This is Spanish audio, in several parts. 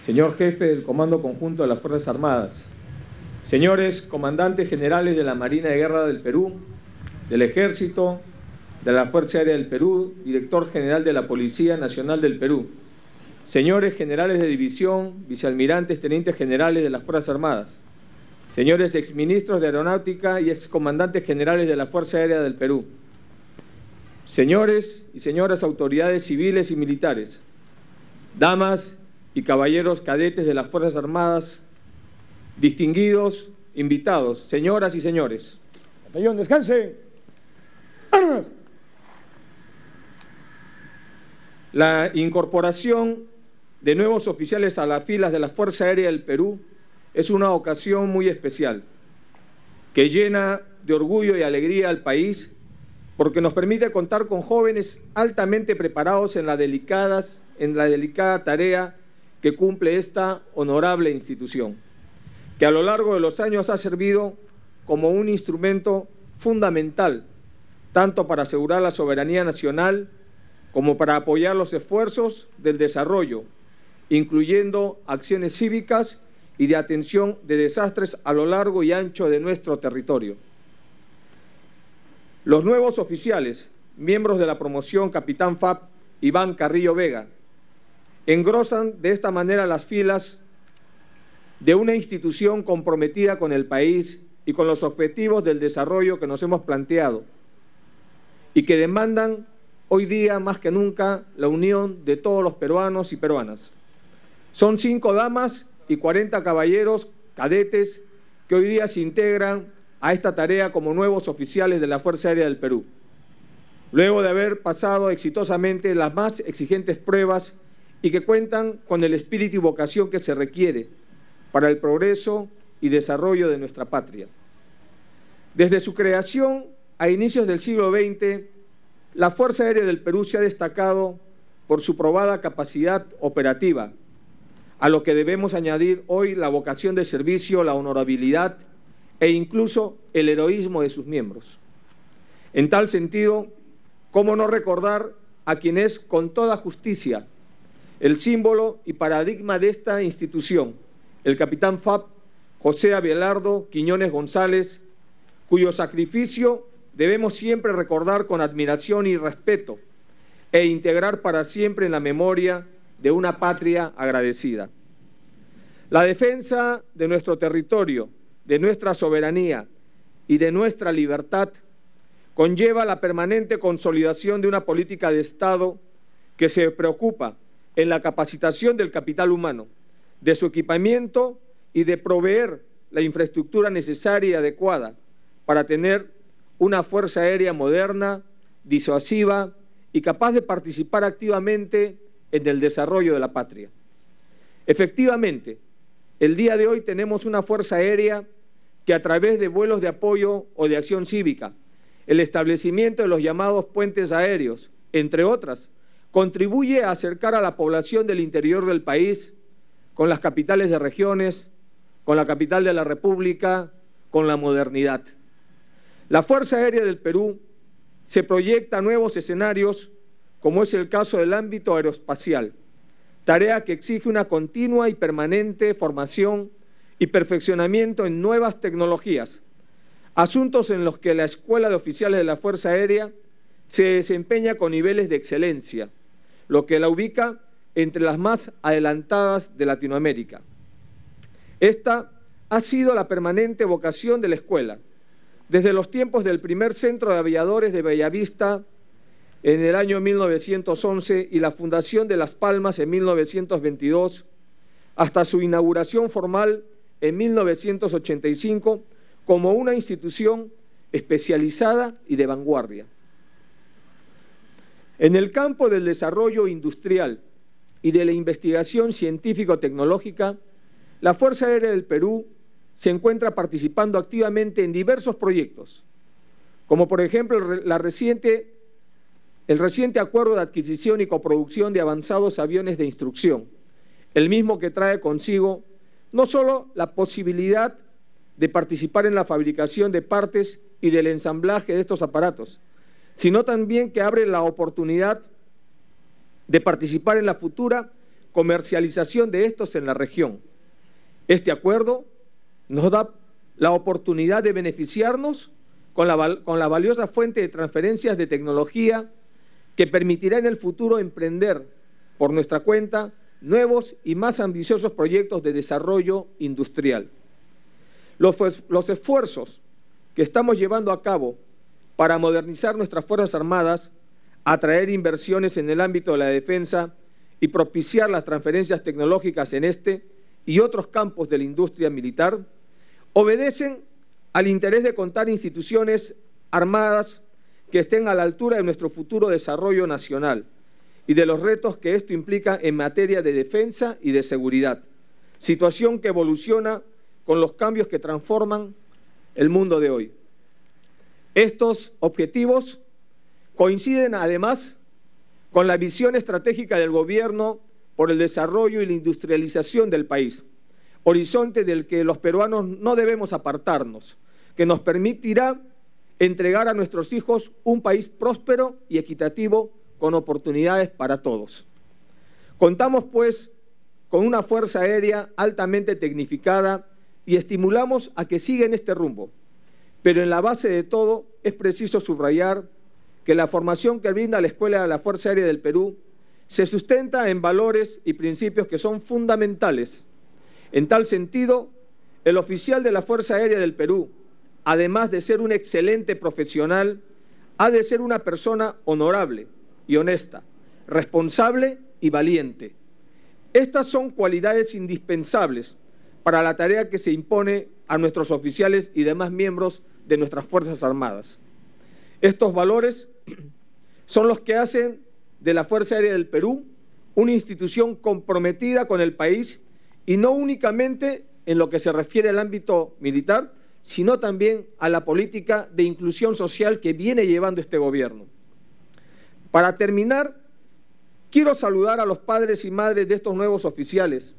señor jefe del Comando Conjunto de las Fuerzas Armadas, señores comandantes generales de la Marina de Guerra del Perú, del Ejército, de la Fuerza Aérea del Perú, director general de la Policía Nacional del Perú, señores generales de división, vicealmirantes, tenientes generales de las Fuerzas Armadas, señores exministros de Aeronáutica y excomandantes generales de la Fuerza Aérea del Perú, señores y señoras autoridades civiles y militares, damas y caballeros cadetes de las Fuerzas Armadas, distinguidos invitados, señoras y señores. Batallón, descanse. Armas. La incorporación de nuevos oficiales a las filas de la Fuerza Aérea del Perú es una ocasión muy especial que llena de orgullo y alegría al país porque nos permite contar con jóvenes altamente preparados en las delicadas en la delicada tarea que cumple esta honorable institución, que a lo largo de los años ha servido como un instrumento fundamental, tanto para asegurar la soberanía nacional como para apoyar los esfuerzos del desarrollo, incluyendo acciones cívicas y de atención de desastres a lo largo y ancho de nuestro territorio. Los nuevos oficiales, miembros de la promoción Capitán FAP, Iván Carrillo Vega, Engrosan de esta manera las filas de una institución comprometida con el país y con los objetivos del desarrollo que nos hemos planteado y que demandan hoy día más que nunca la unión de todos los peruanos y peruanas. Son cinco damas y 40 caballeros cadetes que hoy día se integran a esta tarea como nuevos oficiales de la Fuerza Aérea del Perú. Luego de haber pasado exitosamente las más exigentes pruebas y que cuentan con el espíritu y vocación que se requiere para el progreso y desarrollo de nuestra patria. Desde su creación a inicios del siglo XX, la Fuerza Aérea del Perú se ha destacado por su probada capacidad operativa, a lo que debemos añadir hoy la vocación de servicio, la honorabilidad e incluso el heroísmo de sus miembros. En tal sentido, ¿cómo no recordar a quienes con toda justicia el símbolo y paradigma de esta institución, el capitán FAP José Abelardo Quiñones González, cuyo sacrificio debemos siempre recordar con admiración y respeto e integrar para siempre en la memoria de una patria agradecida. La defensa de nuestro territorio, de nuestra soberanía y de nuestra libertad conlleva la permanente consolidación de una política de Estado que se preocupa en la capacitación del capital humano, de su equipamiento y de proveer la infraestructura necesaria y adecuada para tener una Fuerza Aérea moderna, disuasiva y capaz de participar activamente en el desarrollo de la patria. Efectivamente, el día de hoy tenemos una Fuerza Aérea que a través de vuelos de apoyo o de acción cívica, el establecimiento de los llamados puentes aéreos, entre otras, contribuye a acercar a la población del interior del país con las capitales de regiones, con la capital de la República, con la modernidad. La Fuerza Aérea del Perú se proyecta a nuevos escenarios, como es el caso del ámbito aeroespacial, tarea que exige una continua y permanente formación y perfeccionamiento en nuevas tecnologías, asuntos en los que la Escuela de Oficiales de la Fuerza Aérea se desempeña con niveles de excelencia lo que la ubica entre las más adelantadas de Latinoamérica. Esta ha sido la permanente vocación de la escuela, desde los tiempos del primer centro de aviadores de Bellavista en el año 1911 y la fundación de Las Palmas en 1922, hasta su inauguración formal en 1985 como una institución especializada y de vanguardia. En el campo del desarrollo industrial y de la investigación científico-tecnológica, la Fuerza Aérea del Perú se encuentra participando activamente en diversos proyectos, como por ejemplo el reciente acuerdo de adquisición y coproducción de avanzados aviones de instrucción, el mismo que trae consigo no solo la posibilidad de participar en la fabricación de partes y del ensamblaje de estos aparatos, sino también que abre la oportunidad de participar en la futura comercialización de estos en la región. Este acuerdo nos da la oportunidad de beneficiarnos con la, valiosa fuente de transferencias de tecnología que permitirá en el futuro emprender por nuestra cuenta nuevos y más ambiciosos proyectos de desarrollo industrial. Los, los esfuerzos que estamos llevando a cabo para modernizar nuestras Fuerzas Armadas, atraer inversiones en el ámbito de la defensa y propiciar las transferencias tecnológicas en este y otros campos de la industria militar, obedecen al interés de contar instituciones armadas que estén a la altura de nuestro futuro desarrollo nacional y de los retos que esto implica en materia de defensa y de seguridad, situación que evoluciona con los cambios que transforman el mundo de hoy. Estos objetivos coinciden además con la visión estratégica del gobierno por el desarrollo y la industrialización del país, horizonte del que los peruanos no debemos apartarnos, que nos permitirá entregar a nuestros hijos un país próspero y equitativo con oportunidades para todos. Contamos pues con una fuerza aérea altamente tecnificada y estimulamos a que siga en este rumbo pero en la base de todo es preciso subrayar que la formación que brinda la Escuela de la Fuerza Aérea del Perú se sustenta en valores y principios que son fundamentales. En tal sentido, el oficial de la Fuerza Aérea del Perú, además de ser un excelente profesional, ha de ser una persona honorable y honesta, responsable y valiente. Estas son cualidades indispensables para la tarea que se impone a nuestros oficiales y demás miembros de nuestras Fuerzas Armadas. Estos valores son los que hacen de la Fuerza Aérea del Perú una institución comprometida con el país y no únicamente en lo que se refiere al ámbito militar, sino también a la política de inclusión social que viene llevando este gobierno. Para terminar, quiero saludar a los padres y madres de estos nuevos oficiales,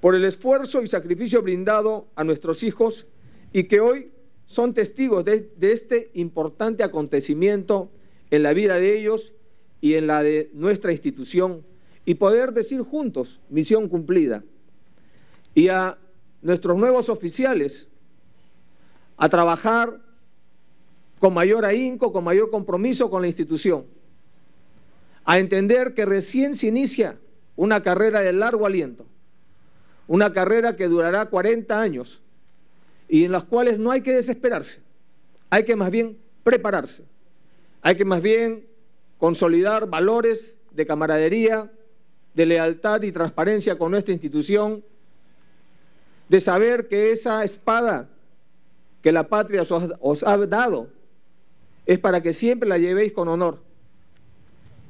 por el esfuerzo y sacrificio brindado a nuestros hijos y que hoy son testigos de, este importante acontecimiento en la vida de ellos y en la de nuestra institución y poder decir juntos, misión cumplida. Y a nuestros nuevos oficiales, a trabajar con mayor ahínco, con mayor compromiso con la institución, a entender que recién se inicia una carrera de largo aliento. Una carrera que durará 40 años y en las cuales no hay que desesperarse. Hay que más bien prepararse. Hay que más bien consolidar valores de camaradería, de lealtad y transparencia con nuestra institución, de saber que esa espada que la patria os ha dado es para que siempre la llevéis con honor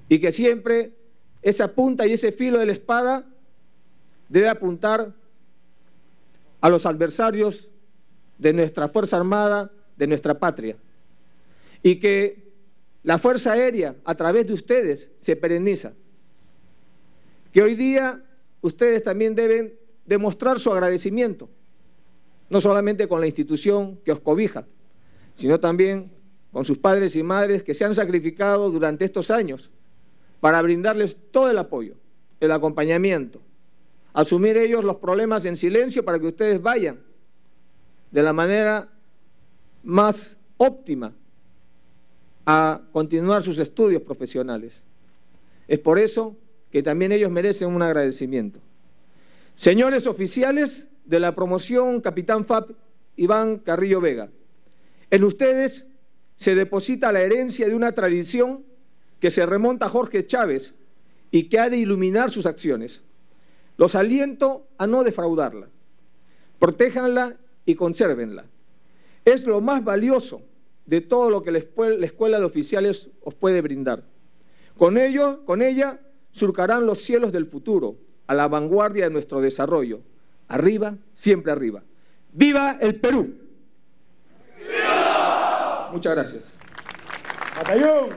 y que siempre esa punta y ese filo de la espada debe apuntar a los adversarios de nuestra Fuerza Armada, de nuestra patria, y que la Fuerza Aérea, a través de ustedes, se pereniza. Que hoy día ustedes también deben demostrar su agradecimiento, no solamente con la institución que os cobija, sino también con sus padres y madres que se han sacrificado durante estos años para brindarles todo el apoyo, el acompañamiento, asumir ellos los problemas en silencio para que ustedes vayan de la manera más óptima a continuar sus estudios profesionales. Es por eso que también ellos merecen un agradecimiento. Señores oficiales de la promoción Capitán FAP Iván Carrillo Vega, en ustedes se deposita la herencia de una tradición que se remonta a Jorge Chávez y que ha de iluminar sus acciones. Los aliento a no defraudarla. Protéjanla y consérvenla. Es lo más valioso de todo lo que la Escuela de Oficiales os puede brindar. Con, con ella surcarán los cielos del futuro, a la vanguardia de nuestro desarrollo. Arriba, siempre arriba. ¡Viva el Perú! ¡Viva! Muchas gracias. Batallón.